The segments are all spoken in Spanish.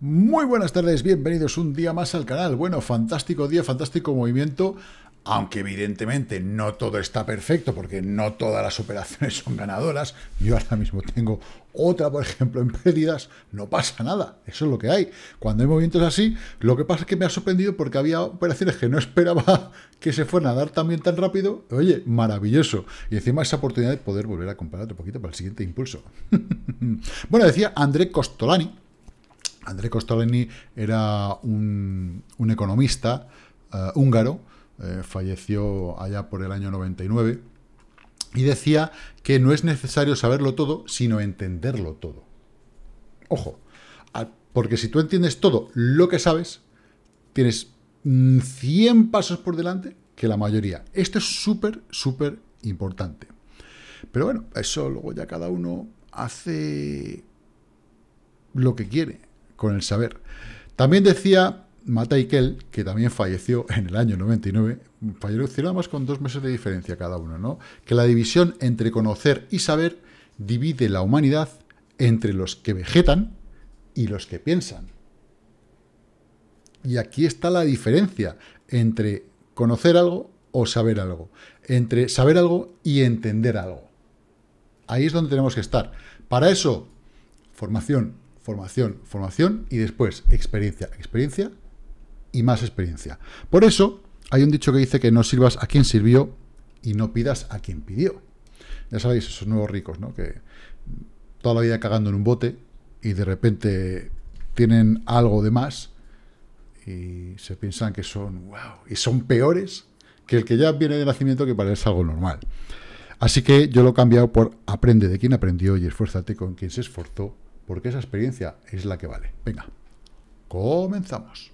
Muy buenas tardes, bienvenidos un día más al canal. Bueno, fantástico día, fantástico movimiento, aunque evidentemente no todo está perfecto porque no todas las operaciones son ganadoras. Yo ahora mismo tengo otra, por ejemplo, en pérdidas, no pasa nada, eso es lo que hay. Cuando hay movimientos así, lo que pasa es que me ha sorprendido porque había operaciones que no esperaba que se fueran a dar también tan rápido. Oye, maravilloso. Y encima esa oportunidad de poder volver a comprar otro poquito para el siguiente impulso. bueno, decía André Costolani, André Kostolany era un, economista eh, húngaro, eh, falleció allá por el año 99, y decía que no es necesario saberlo todo, sino entenderlo todo. Ojo, porque si tú entiendes todo lo que sabes, tienes 100 pasos por delante que la mayoría. Esto es súper, súper importante. Pero bueno, eso luego ya cada uno hace lo que quiere con el saber. También decía Mataikel, que también falleció en el año 99, falleció nada más con dos meses de diferencia cada uno, ¿no? que la división entre conocer y saber divide la humanidad entre los que vegetan y los que piensan. Y aquí está la diferencia entre conocer algo o saber algo, entre saber algo y entender algo. Ahí es donde tenemos que estar. Para eso, formación formación, formación y después experiencia, experiencia y más experiencia. Por eso hay un dicho que dice que no sirvas a quien sirvió y no pidas a quien pidió. Ya sabéis, esos nuevos ricos, ¿no? Que toda la vida cagando en un bote y de repente tienen algo de más y se piensan que son, wow, y son peores que el que ya viene de nacimiento que parece es algo normal. Así que yo lo he cambiado por aprende de quien aprendió y esfuérzate con quien se esforzó porque esa experiencia es la que vale. Venga, comenzamos.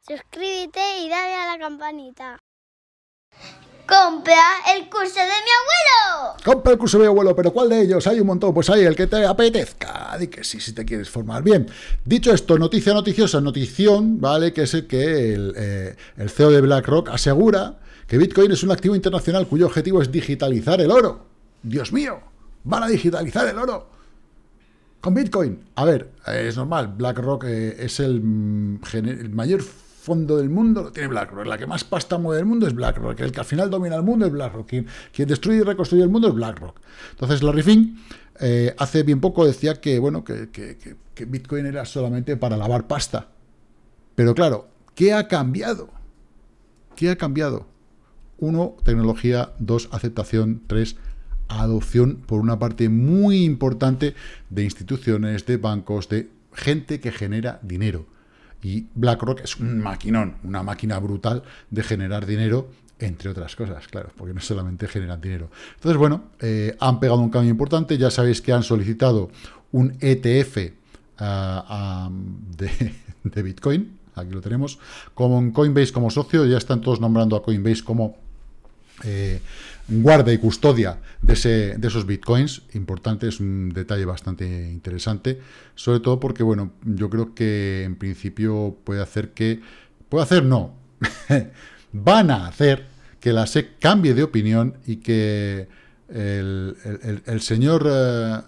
Suscríbete y dale a la campanita. Compra el curso de mi abuelo. Compra el curso de mi abuelo, pero ¿cuál de ellos? Hay un montón, pues hay el que te apetezca. Di que sí, si te quieres formar bien. Dicho esto, noticia noticiosa, notición, ¿vale? Que es el que el, eh, CEO de BlackRock asegura que Bitcoin es un activo internacional cuyo objetivo es digitalizar el oro. Dios mío, van a digitalizar el oro con Bitcoin. A ver, es normal, BlackRock eh, es el mm, mayor fondo del mundo lo tiene BlackRock. La que más pasta mueve del mundo es BlackRock. El que al final domina el mundo es BlackRock. Quien, quien destruye y reconstruye el mundo es BlackRock. Entonces, Larry Fink eh, hace bien poco decía que, bueno, que, que Bitcoin era solamente para lavar pasta. Pero claro, ¿qué ha cambiado? ¿Qué ha cambiado? Uno, tecnología. Dos, aceptación. Tres, adopción por una parte muy importante de instituciones, de bancos, de gente que genera dinero. Y BlackRock es un maquinón, una máquina brutal de generar dinero, entre otras cosas, claro, porque no solamente generan dinero. Entonces, bueno, eh, han pegado un cambio importante, ya sabéis que han solicitado un ETF ah, ah, de, Bitcoin, aquí lo tenemos, con Coinbase como socio, ya están todos nombrando a Coinbase como eh, guarda y custodia de, ese, de esos bitcoins. Importante, es un detalle bastante interesante. Sobre todo porque, bueno, yo creo que en principio puede hacer que... Puede hacer, no. Van a hacer que la SEC cambie de opinión y que el, señor... Eh,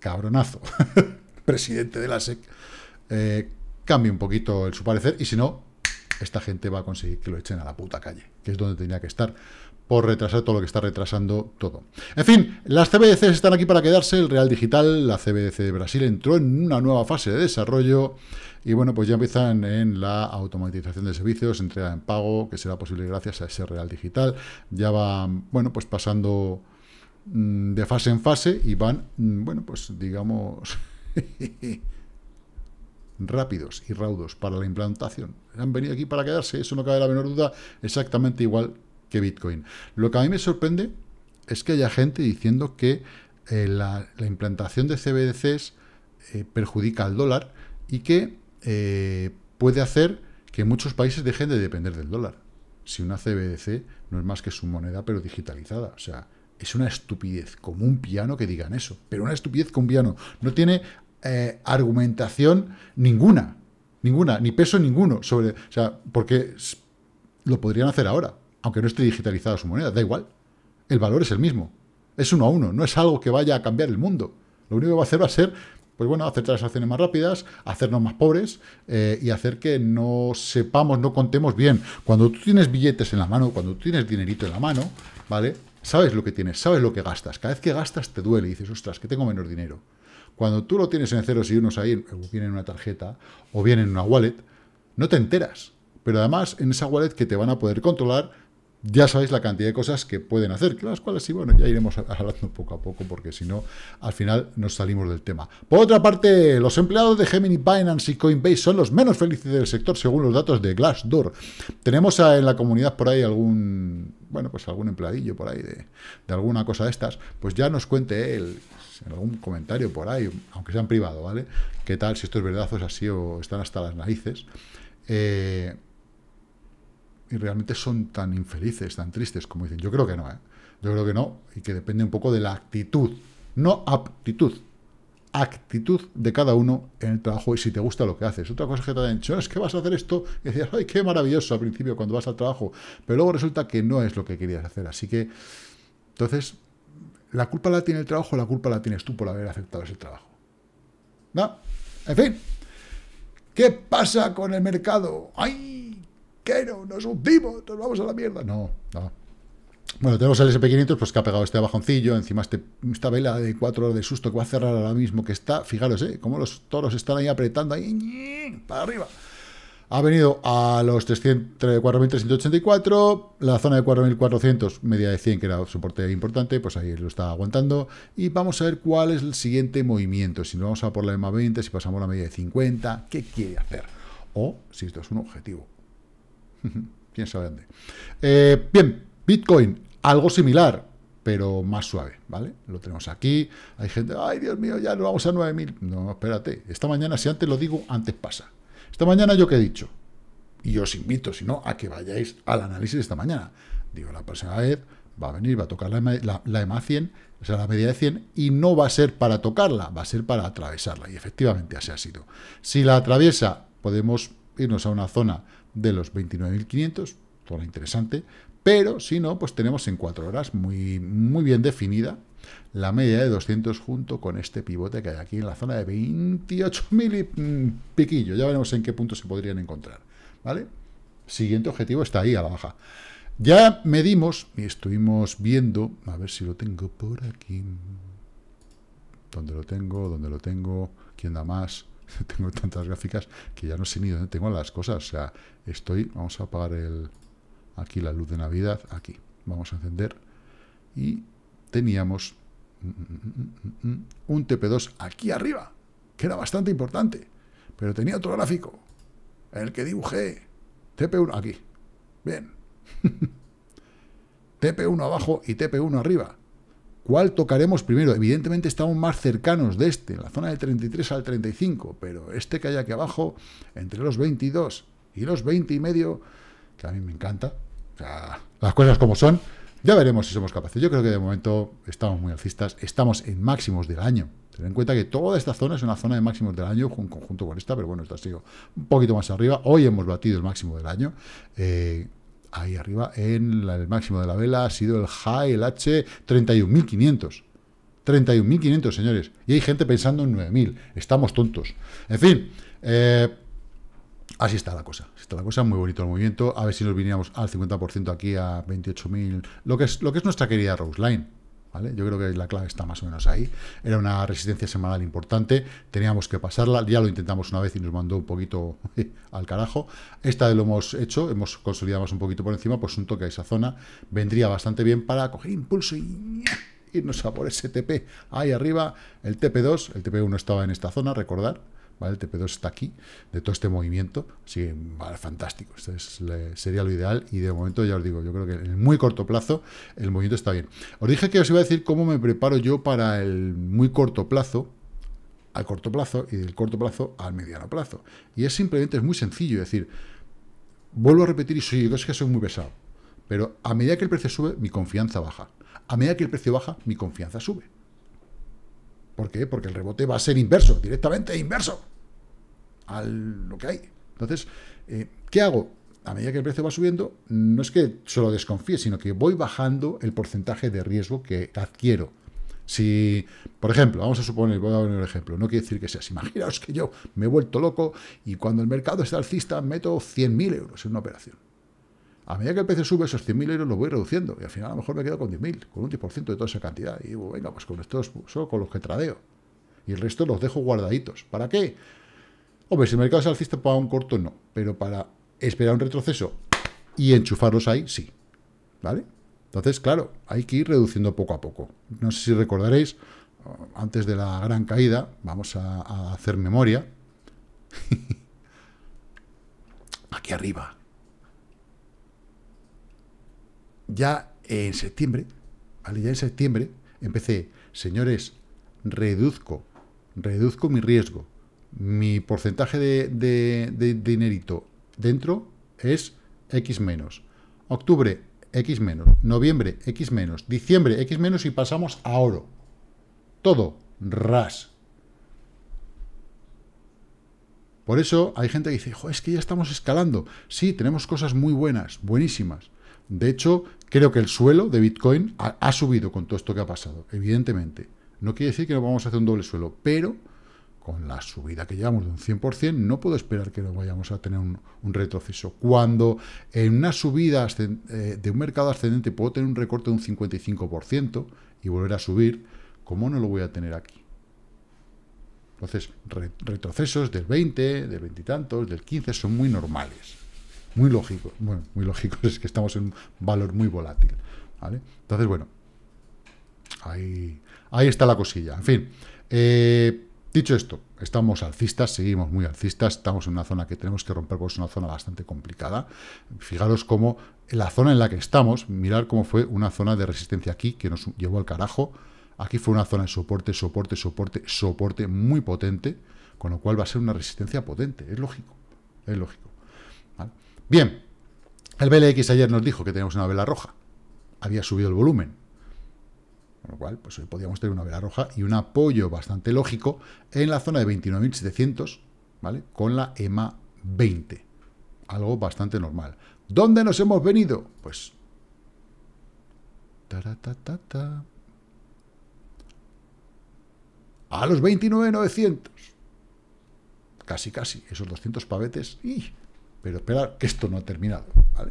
cabronazo, presidente de la SEC, eh, cambie un poquito el, su parecer, y si no, esta gente va a conseguir que lo echen a la puta calle, que es donde tenía que estar, por retrasar todo lo que está retrasando todo. En fin, las CBDCs están aquí para quedarse, el Real Digital, la CBDC de Brasil entró en una nueva fase de desarrollo y bueno, pues ya empiezan en la automatización de servicios, entrega en pago, que será posible gracias a ese Real Digital, ya van, bueno, pues pasando mm, de fase en fase y van, mm, bueno, pues digamos... rápidos y raudos para la implantación. Han venido aquí para quedarse, eso no cabe la menor duda, exactamente igual que Bitcoin. Lo que a mí me sorprende es que haya gente diciendo que eh, la, implantación de CBDCs eh, perjudica al dólar y que eh, puede hacer que muchos países dejen de depender del dólar. Si una CBDC no es más que su moneda, pero digitalizada. O sea, es una estupidez, como un piano que digan eso, pero una estupidez con piano. No tiene eh, argumentación ninguna, ninguna, ni peso ninguno sobre, o sea, porque lo podrían hacer ahora, aunque no esté digitalizada su moneda, da igual, el valor es el mismo, es uno a uno, no es algo que vaya a cambiar el mundo, lo único que va a hacer va a ser, pues bueno, hacer transacciones más rápidas, hacernos más pobres eh, y hacer que no sepamos, no contemos bien. Cuando tú tienes billetes en la mano, cuando tú tienes dinerito en la mano, ¿vale? Sabes lo que tienes, sabes lo que gastas. Cada vez que gastas te duele y dices, ostras, que tengo menos dinero. Cuando tú lo tienes en ceros y unos ahí, o en una tarjeta, o bien en una wallet, no te enteras. Pero además, en esa wallet que te van a poder controlar, ya sabéis la cantidad de cosas que pueden hacer, las cuales sí, bueno, ya iremos hablando poco a poco, porque si no, al final nos salimos del tema. Por otra parte, los empleados de Gemini, Binance y Coinbase son los menos felices del sector, según los datos de Glassdoor. Tenemos en la comunidad por ahí algún, bueno, pues algún empleadillo por ahí de, de alguna cosa de estas, pues ya nos cuente él pues, en algún comentario por ahí, aunque sean en privado, ¿vale? ¿Qué tal? Si esto es verdad es así o están hasta las narices. Eh, y realmente son tan infelices, tan tristes como dicen. Yo creo que no, ¿eh? Yo creo que no y que depende un poco de la actitud, no aptitud, actitud de cada uno en el trabajo y si te gusta lo que haces. Otra cosa que te han dicho es que vas a hacer esto y decías, ay, qué maravilloso al principio cuando vas al trabajo, pero luego resulta que no es lo que querías hacer. Así que, entonces, ¿La culpa la tiene el trabajo la culpa la tienes tú por haber aceptado ese trabajo? ¿No? En fin. ¿Qué pasa con el mercado? ¡Ay! no! ¡Nos subimos! ¡Nos vamos a la mierda! No, no. Bueno, tenemos el SP500 pues, que ha pegado este bajoncillo, encima este, esta vela de cuatro horas de susto que va a cerrar ahora mismo, que está, fijaros, ¿eh? Como los toros están ahí apretando, ahí, para arriba. Ha venido a los 4.384, la zona de 4.400, media de 100, que era soporte importante, pues ahí lo está aguantando. Y vamos a ver cuál es el siguiente movimiento, si nos vamos a por la EMA 20, si pasamos la media de 50, qué quiere hacer. O si esto es un objetivo. Quién sabe dónde. Eh, bien, Bitcoin, algo similar, pero más suave, ¿vale? Lo tenemos aquí. Hay gente, ay, Dios mío, ya lo vamos a 9.000. No, espérate. Esta mañana, si antes lo digo, antes pasa. Esta mañana yo que he dicho, y os invito, si no, a que vayáis al análisis de esta mañana. Digo, la próxima vez va a venir, va a tocar la, EMA 100, o sea, la media de 100, y no va a ser para tocarla, va a ser para atravesarla. Y efectivamente así ha sido. Si la atraviesa, podemos irnos a una zona de los 29.500, zona interesante, pero si no, pues tenemos en cuatro horas muy, muy bien definida la media de 200 junto con este pivote que hay aquí en la zona de 28.000 y piquillo. Ya veremos en qué punto se podrían encontrar, ¿vale? Siguiente objetivo está ahí a la baja. Ya medimos y estuvimos viendo, a ver si lo tengo por aquí. ¿Dónde lo tengo? ¿Dónde lo tengo? ¿Quién da más? tengo tantas gráficas que ya no sé ni dónde tengo las cosas. O sea, estoy... Vamos a apagar el, aquí la luz de Navidad. Aquí. Vamos a encender. Y teníamos un TP2 aquí arriba, que era bastante importante, pero tenía otro gráfico, el que dibujé, TP1 aquí, bien, TP1 abajo y TP1 arriba, ¿cuál tocaremos primero? Evidentemente estamos más cercanos de este, en la zona de 33 al 35, pero este que hay aquí abajo, entre los 22 y los 20 y medio, que a mí me encanta, las cosas como son, ya veremos si somos capaces. Yo creo que de momento estamos muy alcistas, estamos en máximos del año. Ten en cuenta que toda esta zona es una zona de máximos del año, en conjunto con esta, pero bueno, esta sido un poquito más arriba. Hoy hemos batido el máximo del año. Eh, ahí arriba, en el máximo de la vela, ha sido el high, el H, 31.500. 31.500, señores. Y hay gente pensando en 9.000. Estamos tontos. En fin, eh, Así está la cosa, está la cosa, muy bonito el movimiento, a ver si nos veníamos al 50% aquí a 28.000, lo, que es, lo que es nuestra querida Rose Line, ¿Vale? Yo creo que la clave está más o menos ahí. Era una resistencia semanal importante, teníamos que pasarla, ya lo intentamos una vez y nos mandó un poquito al carajo. Esta lo hemos hecho, hemos consolidado más un poquito por encima, pues un toque a esa zona vendría bastante bien para coger impulso y irnos a por ese TP. Ahí arriba, el TP2, el TP1 estaba en esta zona, recordar, ¿vale? El TP2 está aquí, de todo este movimiento, así que, fantástico, esto sería lo ideal, y de momento ya os digo, yo creo que en el muy corto plazo el movimiento está bien. Os dije que os iba a decir cómo me preparo yo para el muy corto plazo, al corto plazo, y del corto plazo al mediano plazo, y es simplemente, es muy sencillo, es decir, vuelvo a repetir, y soy, yo que soy muy pesado, pero a medida que el precio sube, mi confianza baja. A medida que el precio baja, mi confianza sube. ¿Por qué? Porque el rebote va a ser inverso, directamente inverso a lo que hay. Entonces, eh, ¿qué hago? A medida que el precio va subiendo, no es que solo desconfíe, sino que voy bajando el porcentaje de riesgo que adquiero. Si, por ejemplo, vamos a suponer, voy a poner un ejemplo, no quiere decir que sea así. Imaginaos que yo me he vuelto loco y cuando el mercado está alcista meto 100.000 euros en una operación a medida que el precio sube, esos 100.000 euros los voy reduciendo. Y al final a lo mejor me quedo con 10.000, con un 10% de toda esa cantidad. Y digo, venga, pues con estos, solo con los que tradeo. Y el resto los dejo guardaditos. ¿Para qué? Hombre, si el mercado es alcista para un corto, no. Pero para esperar un retroceso y enchufarlos ahí, sí. ¿Vale? Entonces, claro, hay que ir reduciendo poco a poco. No sé si recordaréis, eh, antes de la gran caída, vamos a hacer memoria. Aquí arriba, ya en septiembre, Ya en septiembre empecé, señores, reduzco, reduzco mi riesgo. Mi porcentaje de, dinerito dentro es X menos. Octubre, X menos. Noviembre, X menos. Diciembre, X menos y pasamos a oro. Todo, ras. Por eso hay gente que dice, es que ya estamos escalando. Sí, tenemos cosas muy buenas, buenísimas. De hecho, creo que el suelo de Bitcoin ha, subido con todo esto que ha pasado, evidentemente. No quiere decir que no vamos a hacer un doble suelo, pero con la subida que llevamos de un 100%, no puedo esperar que no vayamos a tener un, retroceso. Cuando en una subida eh, de un mercado ascendente puedo tener un recorte de un 55% y volver a subir, ¿cómo no lo voy a tener aquí? Entonces, retrocesos del 20, del 20 y tantos, del 15 son muy normales. Muy lógico, bueno, muy lógico, es que estamos en un valor muy volátil, ¿vale? Entonces, bueno, ahí, ahí está la cosilla. En fin, eh, dicho esto, estamos alcistas, seguimos muy alcistas, estamos en una zona que tenemos que romper, porque es una zona bastante complicada. Fijaros cómo la zona en la que estamos, mirar cómo fue una zona de resistencia aquí, que nos llevó al carajo. Aquí fue una zona de soporte, soporte, soporte, soporte muy potente, con lo cual va a ser una resistencia potente, es lógico, es lógico. ¿vale? Bien, el BLX ayer nos dijo que teníamos una vela roja. Había subido el volumen. Con lo cual, pues hoy podíamos tener una vela roja y un apoyo bastante lógico en la zona de 29.700, ¿vale? Con la EMA 20. Algo bastante normal. ¿Dónde nos hemos venido? Pues... a los 29.900. Casi, casi. Esos 200 pavetes pero espera que esto no ha terminado. ¿vale?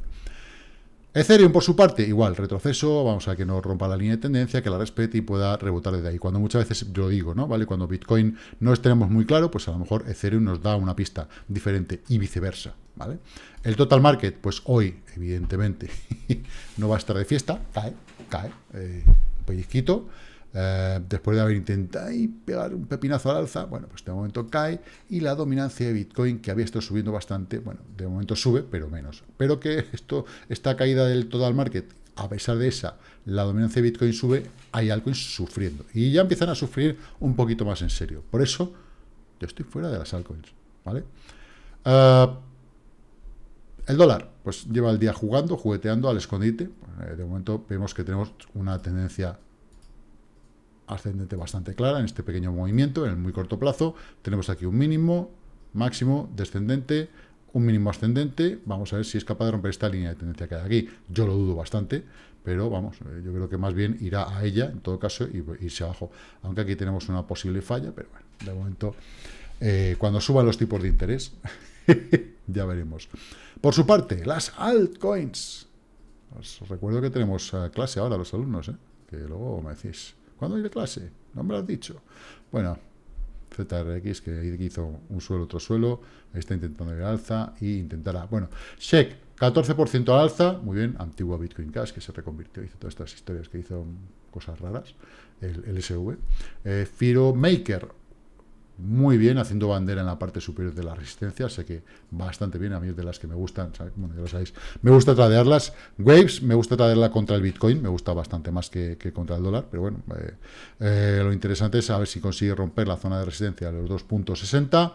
Ethereum, por su parte, igual, retroceso, vamos a que no rompa la línea de tendencia, que la respete y pueda rebotar desde ahí. Cuando muchas veces, yo digo, ¿no? ¿Vale? Cuando Bitcoin no es, tenemos muy claro, pues a lo mejor Ethereum nos da una pista diferente y viceversa, ¿vale? El total market, pues hoy, evidentemente, no va a estar de fiesta, cae, cae, eh, pellizquito. Eh, después de haber intentado pegar un pepinazo al alza, bueno, pues de momento cae y la dominancia de Bitcoin, que había estado subiendo bastante, bueno, de momento sube, pero menos. Pero que esto, esta caída del total market, a pesar de esa, la dominancia de Bitcoin sube, hay altcoins sufriendo. Y ya empiezan a sufrir un poquito más en serio. Por eso, yo estoy fuera de las altcoins, ¿vale? Eh, el dólar, pues lleva el día jugando, jugueteando al escondite. Eh, de momento vemos que tenemos una tendencia ascendente bastante clara en este pequeño movimiento, en el muy corto plazo. Tenemos aquí un mínimo, máximo, descendente, un mínimo ascendente. Vamos a ver si es capaz de romper esta línea de tendencia que hay aquí. Yo lo dudo bastante, pero vamos, eh, yo creo que más bien irá a ella, en todo caso, y irse abajo. Aunque aquí tenemos una posible falla, pero bueno, de momento, eh, cuando suban los tipos de interés, ya veremos. Por su parte, las altcoins. Os recuerdo que tenemos eh, clase ahora los alumnos, que luego me decís. ¿Cuándo hay clase? No me lo has dicho. Bueno, ZRX, que hizo un suelo, otro suelo, está intentando ir al alza y intentará. Bueno, SEC, 14% al alza, muy bien, antigua Bitcoin Cash, que se reconvirtió, hizo todas estas historias que hizo cosas raras, el SV. Eh, Firo Maker, muy bien, haciendo bandera en la parte superior de la resistencia, sé que bastante bien, a mí es de las que me gustan, lo sabéis, me gusta tradearlas, Waves, me gusta tradearla contra el Bitcoin, me gusta bastante más que, contra el dólar, pero bueno, eh, eh, lo interesante es a ver si consigue romper la zona de resistencia de los 2.60,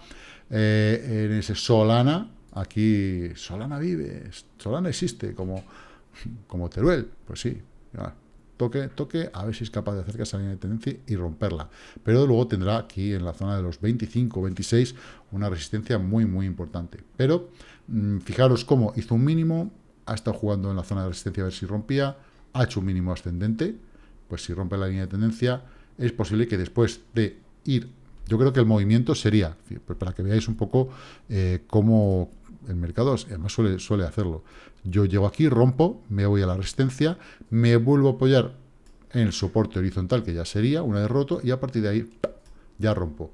eh, en ese Solana, aquí Solana vive, Solana existe, como, como Teruel, pues sí, toque, toque, a ver si es capaz de hacer que esa línea de tendencia y romperla. Pero luego tendrá aquí en la zona de los 25, 26, una resistencia muy, muy importante. Pero mm, fijaros cómo hizo un mínimo, ha estado jugando en la zona de resistencia a ver si rompía, ha hecho un mínimo ascendente, pues si rompe la línea de tendencia, es posible que después de ir, yo creo que el movimiento sería, pues para que veáis un poco eh, cómo el mercado además suele, suele hacerlo, yo llego aquí, rompo, me voy a la resistencia, me vuelvo a apoyar en el soporte horizontal, que ya sería, una de roto, y a partir de ahí ya rompo.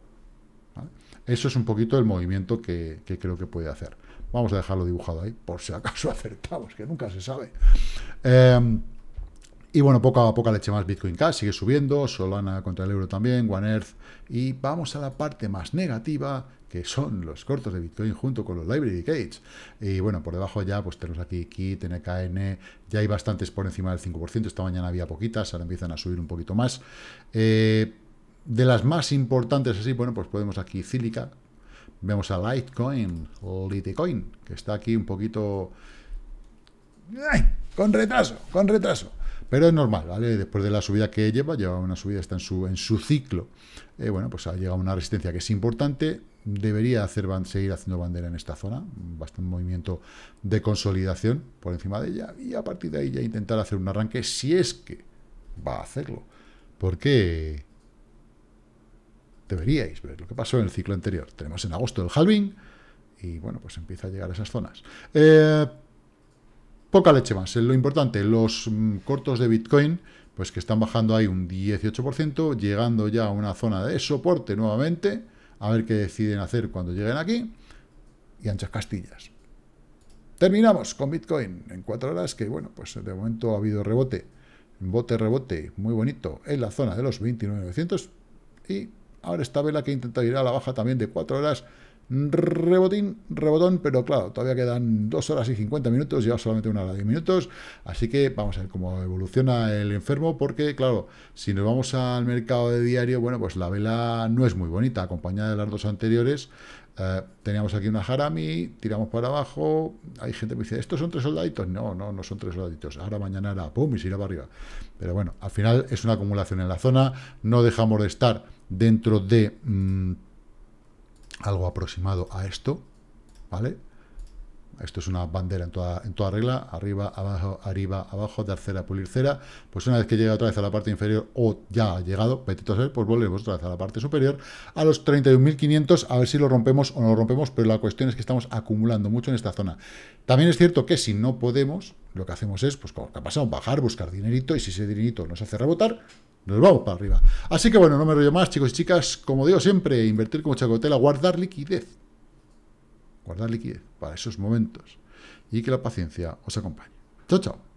Eso es un poquito el movimiento que, creo que puede hacer. Vamos a dejarlo dibujado ahí, por si acaso acertamos, que nunca se sabe. Em, y bueno, poco a poco eché más Bitcoin Cash sigue subiendo, Solana contra el euro también, One Earth. Y vamos a la parte más negativa, son los cortos de Bitcoin junto con los Library Gates. Y bueno, por debajo ya pues tenemos aquí KIT, NKN, ya hay bastantes por encima del 5%, esta mañana había poquitas, ahora empiezan a subir un poquito más. Eh, de las más importantes así, bueno, pues podemos aquí Cílica, vemos a Litecoin, Litecoin, que está aquí un poquito... Con retraso, con retraso. Pero es normal, ¿vale? Después de la subida que lleva, lleva una subida, está en su, en su ciclo. Eh, bueno, pues ha llegado una resistencia que es importante debería hacer, seguir haciendo bandera en esta zona, bastante un movimiento de consolidación por encima de ella, y a partir de ahí ya intentar hacer un arranque, si es que va a hacerlo, porque deberíais ver lo que pasó en el ciclo anterior. Tenemos en agosto el halving, y bueno, pues empieza a llegar a esas zonas. Eh, poca leche más, lo importante, los mm, cortos de Bitcoin pues que están bajando ahí un 18%, llegando ya a una zona de soporte nuevamente, a ver qué deciden hacer cuando lleguen aquí, y anchas castillas. Terminamos con Bitcoin en cuatro horas, que bueno, pues de momento ha habido rebote, bote-rebote muy bonito en la zona de los 29.900, y ahora esta vela que intenta ir a la baja también de 4 horas rebotín, rebotón, pero claro, todavía quedan 2 horas y 50 minutos, lleva solamente una hora y 10 minutos, así que vamos a ver cómo evoluciona el enfermo, porque claro, si nos vamos al mercado de diario, bueno, pues la vela no es muy bonita, acompañada de las dos anteriores, eh, teníamos aquí una Harami, tiramos para abajo, hay gente que dice, ¿estos son tres soldaditos? No, no, no son tres soldaditos, ahora mañana era, pum, y se irá para arriba. Pero bueno, al final es una acumulación en la zona, no dejamos de estar dentro de... Mm, algo aproximado a esto, ¿vale? Esto es una bandera en toda, regla, arriba, abajo, arriba, abajo, tercera, pulir, cera. Pues una vez que llega otra vez a la parte inferior, o ya ha llegado, petito ser, pues volvemos otra vez a la parte superior, a los 31.500, a ver si lo rompemos o no lo rompemos, pero la cuestión es que estamos acumulando mucho en esta zona. También es cierto que si no podemos, lo que hacemos es, pues como que ha pasado, bajar, buscar dinerito, y si ese dinerito nos hace rebotar, nos vamos para arriba. Así que bueno, no me rollo más, chicos y chicas. Como digo siempre, invertir como chacotela, guardar liquidez. Guardar liquidez para esos momentos. Y que la paciencia os acompañe. Chao, chao.